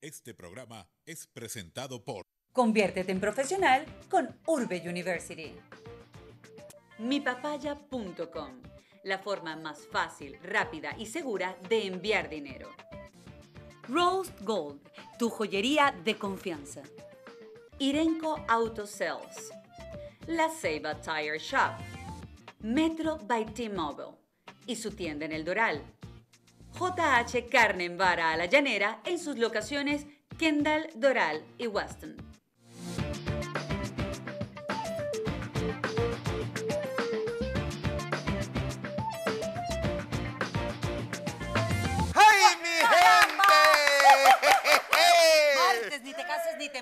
Este programa es presentado por Conviértete en profesional con Urbe University. Mipapaya.com, la forma más fácil, rápida y segura de enviar dinero. Rose Gold, tu joyería de confianza. Irenco Auto Sales. La Seba Tire Shop. Metro by T-Mobile y su tienda en El Doral JH Carne en Vara a la Llanera en sus locaciones Kendall, Doral y Weston.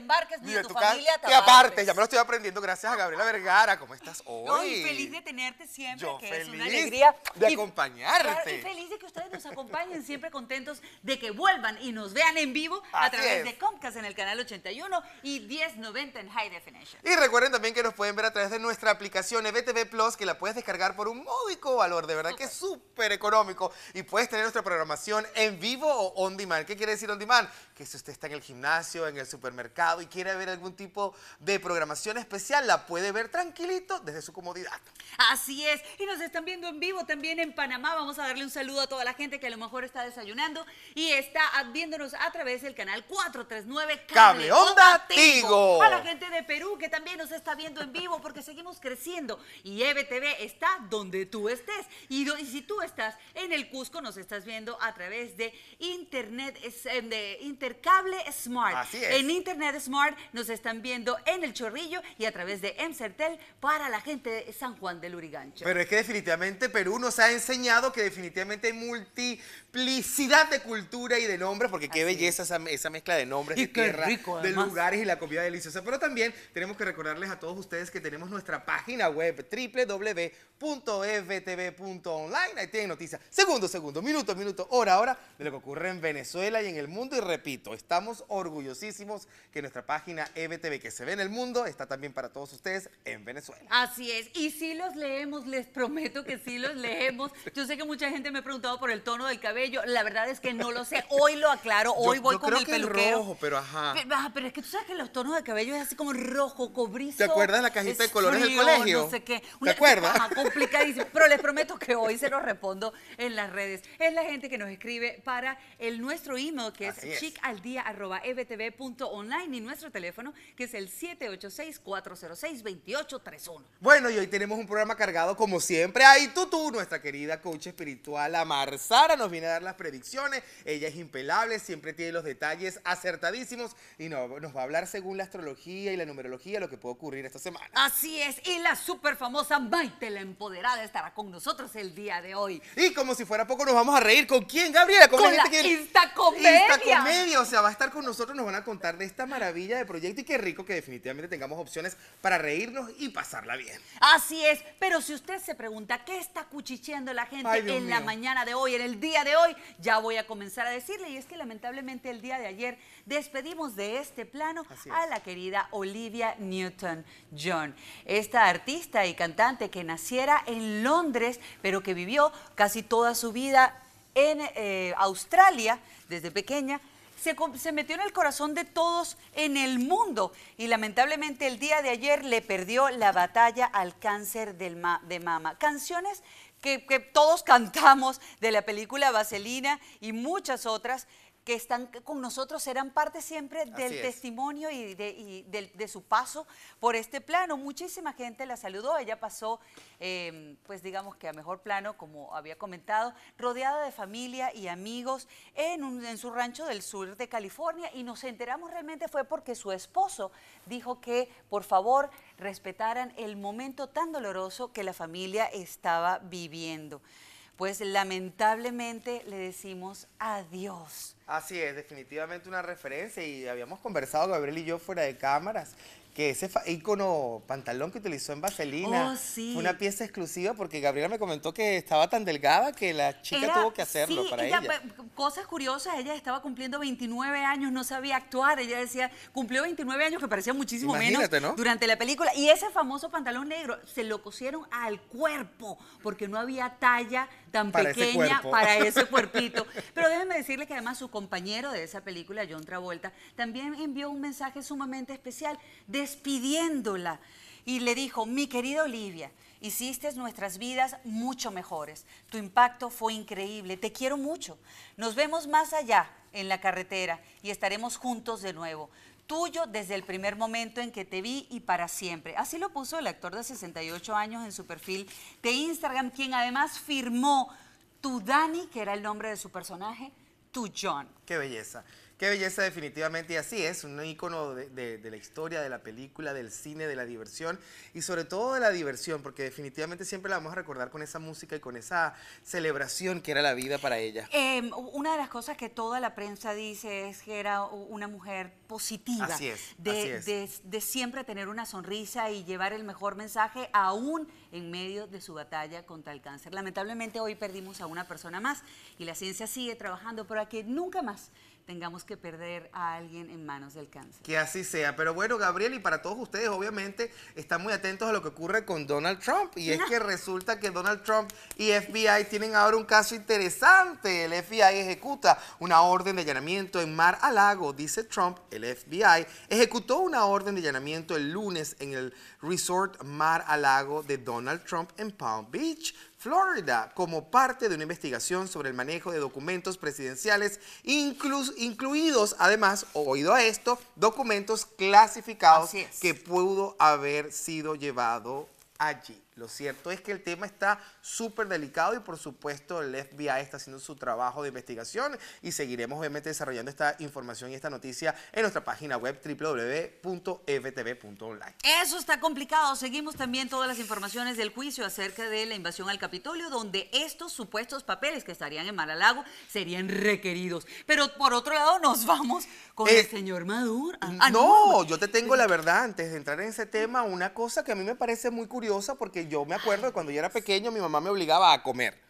embarques tu, familia Y aparte, ya me lo estoy aprendiendo gracias a Gabriela Vergara. ¿Cómo estás hoy? No, feliz de tenerte siempre, que feliz es una alegría. de acompañarte. feliz de que ustedes nos acompañen, siempre contentos de que vuelvan y nos vean en vivo a través de Comcast en el canal 81 y 1090 en High Definition. Y recuerden también pueden ver a través de nuestra aplicación EBTV Plus, que la puedes descargar por un módico valor, de verdad que es súper económico. Y puedes tener nuestra programación en vivo o on demand. ¿Qué quiere decir on demand? Que si usted está en el gimnasio, en el supermercado y quiere ver algún tipo de programación especial, la puede ver tranquilito desde su comodidad. Así es. Y nos están viendo en vivo también en Panamá. Vamos a darle un saludo a toda la gente que a lo mejor está desayunando y está viéndonos a través del canal 439 Cable, Cable Onda Tigo. A la gente de Perú que también nos está viendo en vivo porque seguimos creciendo y EBTV está donde tú estés. Y, si tú estás en el Cusco, nos estás viendo a través de Internet, eh, de Intercable Smart. En Internet Smart nos están viendo en El Chorrillo y a través de MCertel para la gente de San Juan del Urigancho. Pero es que definitivamente Perú nos ha enseñado que definitivamente hay multiplicidad de cultura y de nombres, porque qué belleza esa, mezcla de nombres, y de de lugares y la comida deliciosa. Pero también tenemos que recordarles a todos ustedes que tenemos nuestra página web www.ftv.online Ahí tienen noticias. Segundo, segundo, minuto, minuto, hora, hora de lo que ocurre en Venezuela y en el mundo. Y repito, estamos orgullosísimos que nuestra página EBTV que se ve en el mundo está también para todos ustedes en Venezuela. Así es. Y si los leemos, les prometo que si los leemos. Yo sé que mucha gente me ha preguntado por el tono del cabello. La verdad es que no lo sé. Hoy lo aclaro. Hoy voy con el rojo, pero ajá. Ah, pero, es que tú sabes que los tonos de cabello es así como rojo, cobrizo. ¿Te acuerdas cajita de colores del colegio. No sé ¿Te acuerdas? complicadísimo. Pero les prometo que hoy se los respondo en las redes. Es la gente que nos escribe para el nuestro email, que es, es. E y nuestro teléfono, que es el 786-406-2831. Bueno, y hoy tenemos un programa cargado, como siempre. Ahí tú, tú, nuestra querida coach espiritual, Amar Sara, nos viene a dar las predicciones. Ella es impelable, siempre tiene los detalles acertadísimos y nos va a hablar según la astrología y la numerología lo que puede ocurrir esta semana Así es, y la súper famosa Maite la Empoderada estará con nosotros el día de hoy. Y como si fuera poco, nos vamos a reír. ¿Con quién, Gabriela? Con, con la, comedia Instacomedia. Instacomedia, o sea, va a estar con nosotros, nos van a contar de esta maravilla de proyecto y qué rico que definitivamente tengamos opciones para reírnos y pasarla bien. Así es, pero si usted se pregunta qué está cuchicheando la gente en la mañana de hoy, en el día de hoy, ya voy a comenzar a decirle, y es que lamentablemente el día de ayer despedimos de este plano a la querida Olivia Newton esta artista y cantante que naciera en Londres, pero que vivió casi toda su vida en eh, Australia desde pequeña, se, metió en el corazón de todos en el mundo y lamentablemente el día de ayer le perdió la batalla al cáncer de mama. Canciones que, que todos cantamos de la película Vaselina y muchas otras que están con nosotros eran parte siempre del testimonio y, de, su paso por este plano. Muchísima gente la saludó, ella pasó, em, pues digamos que a mejor plano, como había comentado, rodeada de familia y amigos en su rancho del sur de California y nos enteramos realmente fue porque su esposo dijo que por favor respetaran el momento tan doloroso que la familia estaba viviendo. Pues lamentablemente le decimos adiós Así es, definitivamente una referencia y habíamos conversado, Gabriel y yo, fuera de cámaras, que ese ícono pantalón que utilizó en Vaselina oh, fue una pieza exclusiva porque Gabriela me comentó que estaba tan delgada que la chica tuvo que hacerlo para ella, Cosas curiosas, ella estaba cumpliendo 29 años, no sabía actuar, ella decía, cumplió 29 años, que parecía muchísimo menos durante la película. Y ese famoso pantalón negro se lo cosieron al cuerpo porque no había talla tan pequeña para ese cuerpito. Pero déjenme decirle que además su compañero de esa película, John Travolta, también envió un mensaje sumamente especial despidiéndola y le dijo, mi querida Olivia, hiciste nuestras vidas mucho mejores, tu impacto fue increíble, te quiero mucho, nos vemos más allá en la carretera y estaremos juntos de nuevo tuyo desde el primer momento en que te vi y para siempre. Así lo puso el actor de 68 años en su perfil de Instagram, quien además firmó tu Dani, que era el nombre de su personaje, John. Qué belleza. Qué belleza definitivamente, y así es, un ícono de, la historia, de la película, del cine, de la diversión, y sobre todo de la diversión, porque definitivamente siempre la vamos a recordar con esa música y con esa celebración que era la vida para ella. Em, una de las cosas que toda la prensa dice es que era una mujer positiva, de, siempre tener una sonrisa y llevar el mejor mensaje aún en medio de su batalla contra el cáncer. Lamentablemente hoy perdimos a una persona más y la ciencia sigue trabajando, pero aquí que nunca más tengamos que perder a alguien en manos del cáncer. Que así sea. Pero bueno, Gabriel, y para todos ustedes, obviamente, están muy atentos a lo que ocurre con Donald Trump. Y es que resulta que Donald Trump y FBI tienen ahora un caso interesante. El FBI ejecuta una orden de allanamiento en Mar a Lago, dice Trump. El FBI ejecutó una orden de allanamiento el lunes en el resort Mar a Lago de Donald Trump en Palm Beach. Florida, como parte de una investigación sobre el manejo de documentos presidenciales, incluidos además, oído a esto, documentos clasificados que pudo haber sido llevado allí. Lo cierto es que el tema está súper delicado y por supuesto el FBI está haciendo su trabajo de investigación y seguiremos obviamente desarrollando esta información y esta noticia en nuestra página web www.ftv.online. Eso está complicado. Seguimos también todas las informaciones del juicio acerca de la invasión al Capitolio, donde estos supuestos papeles que estarían en Maralago serían requeridos. Pero por otro lado nos vamos con el eh, señor Maduro. Ah, ah, no, no, yo te tengo la verdad antes de entrar en ese tema, una cosa que a mí me parece muy curiosa porque yo me acuerdo cuando yo era pequeño, mi mamá me obligaba a comer.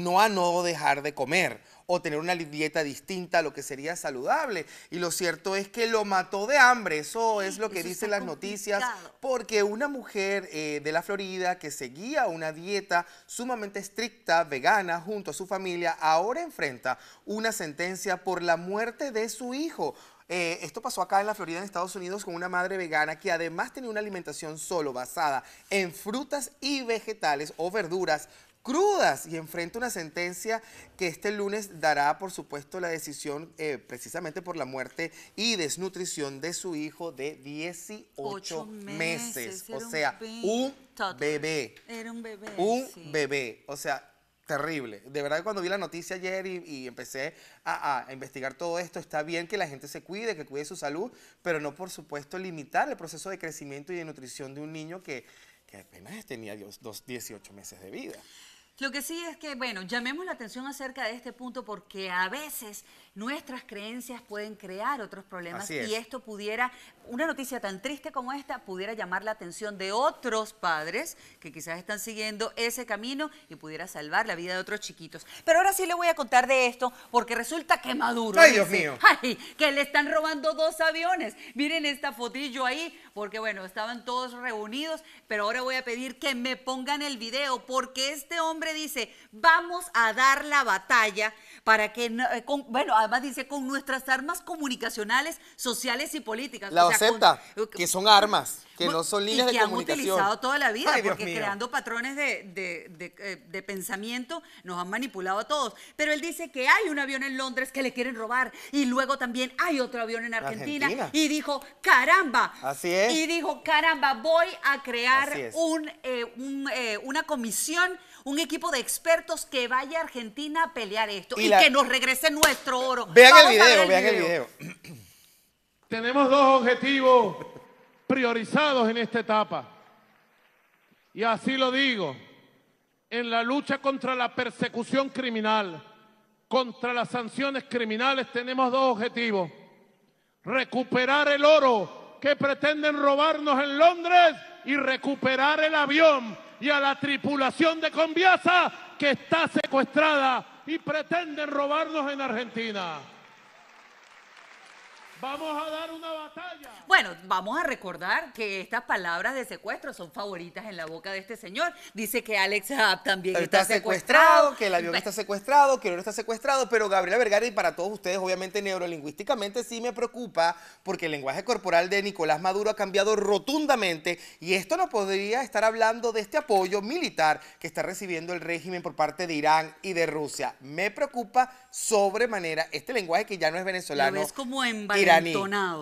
No a no dejar de comer o tener una dieta distinta a lo que sería saludable. Y lo cierto es que lo mató de hambre, eso es lo que dicen las noticias, porque una mujer eh, de la Florida que seguía una dieta sumamente estricta, vegana, junto a su familia, ahora enfrenta una sentencia por la muerte de su hijo, eh, esto pasó acá en la Florida, en Estados Unidos, con una madre vegana que además tenía una alimentación solo basada en frutas y vegetales o verduras crudas y enfrenta una sentencia que este lunes dará, por supuesto, la decisión eh, precisamente por la muerte y desnutrición de su hijo de 18 meses. O sea, un, bebé. Era un bebé. Un bebé. O sea, Terrible. De verdad cuando vi la noticia ayer y, empecé a, investigar todo esto, está bien que la gente se cuide, que cuide su salud, pero no por supuesto limitar el proceso de crecimiento y de nutrición de un niño que, que apenas tenía 18 meses de vida. Lo que sí es que, bueno, llamemos la atención acerca de este punto porque a veces nuestras creencias pueden crear otros problemas y esto pudiera, una noticia tan triste como esta, pudiera llamar la atención de otros padres que quizás están siguiendo ese camino y pudiera salvar la vida de otros chiquitos. Pero ahora sí le voy a contar de esto porque resulta que Maduro... ¡Ay, Dios mío! ¡Ay! Que le están robando dos aviones. Miren esta fotillo ahí porque bueno, estaban todos reunidos, pero ahora voy a pedir que me pongan el video, porque este hombre dice, vamos a dar la batalla para que, eh, con, bueno, además dice, con nuestras armas comunicacionales, sociales y políticas. La acepta, eh, que son armas, que no son líneas que han utilizado toda la vida, porque creando patrones eh, de, pensamiento nos han manipulado a todos. Pero él dice que hay un avión en Londres que le quieren robar y luego también hay otro avión en Argentina. Y dijo, caramba. Así es. Y dijo, caramba, voy a crear un, una comisión un equipo de expertos que vaya a Argentina a pelear esto y, que nos regrese nuestro oro. Vean el video, vean el video. Tenemos dos objetivos priorizados en esta etapa. Y así lo digo, en la lucha contra la persecución criminal, contra las sanciones criminales, tenemos dos objetivos. Recuperar el oro que pretenden robarnos en Londres y recuperar el avión y a la tripulación de Conviasa que está secuestrada y pretenden robarnos en Argentina. Vamos a dar una batalla. Bueno, vamos a recordar que estas palabras de secuestro son favoritas en la boca de este señor. Dice que Alex también está, secuestrado, Que el avión está secuestrado, que el está secuestrado, pero Gabriela Vergara y para todos ustedes, obviamente, neurolingüísticamente sí me preocupa porque el lenguaje corporal de Nicolás Maduro ha cambiado rotundamente y esto no podría estar hablando de este apoyo militar que está recibiendo el régimen por parte de Irán y de Rusia. Me preocupa sobremanera este lenguaje que ya no es venezolano. Lo como iraní.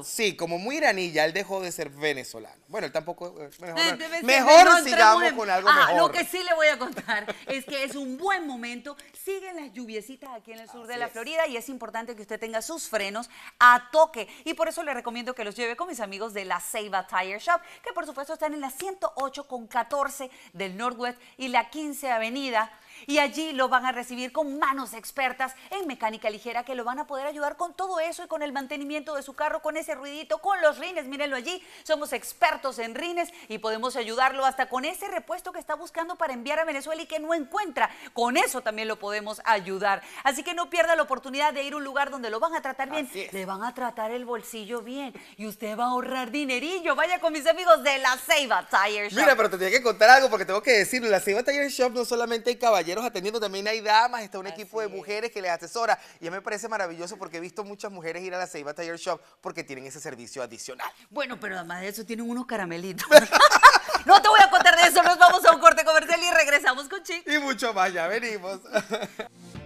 Sí, como muy iraní y ya él dejó de ser venezolano. Bueno, él tampoco. Eh, mejor, eh, mejor sigamos con algo ah, mejor. Lo que sí le voy a contar es que es un buen momento. Siguen las lluviecitas aquí en el sur de la Florida y es importante que usted tenga sus frenos a toque. Y por eso le recomiendo que los lleve con mis amigos de la Seiba Tire Shop, que por supuesto están en la 108 con 14 del Northwest y la 15 Avenida y allí lo van a recibir con manos expertas en mecánica ligera que lo van a poder ayudar con todo eso y con el mantenimiento de su carro, con ese ruidito, con los rines, mírenlo allí, somos expertos en rines y podemos ayudarlo hasta con ese repuesto que está buscando para enviar a Venezuela y que no encuentra, con eso también lo podemos ayudar. Así que no pierda la oportunidad de ir a un lugar donde lo van a tratar bien, le van a tratar el bolsillo bien y usted va a ahorrar dinerillo, vaya con mis amigos de la Ceiba Tire Shop. Mira, pero te tenía que contar algo porque tengo que decirlo la Ceiba Tire Shop no solamente hay caballos atendiendo, también hay damas, está un equipo de mujeres que les asesora. Y a mí me parece maravilloso porque he visto muchas mujeres ir a la Seiba Taller Shop porque tienen ese servicio adicional. Bueno, pero además de eso tienen unos caramelitos. no te voy a contar de eso, nos vamos a un corte comercial y regresamos con Chic. Y mucho más, ya venimos.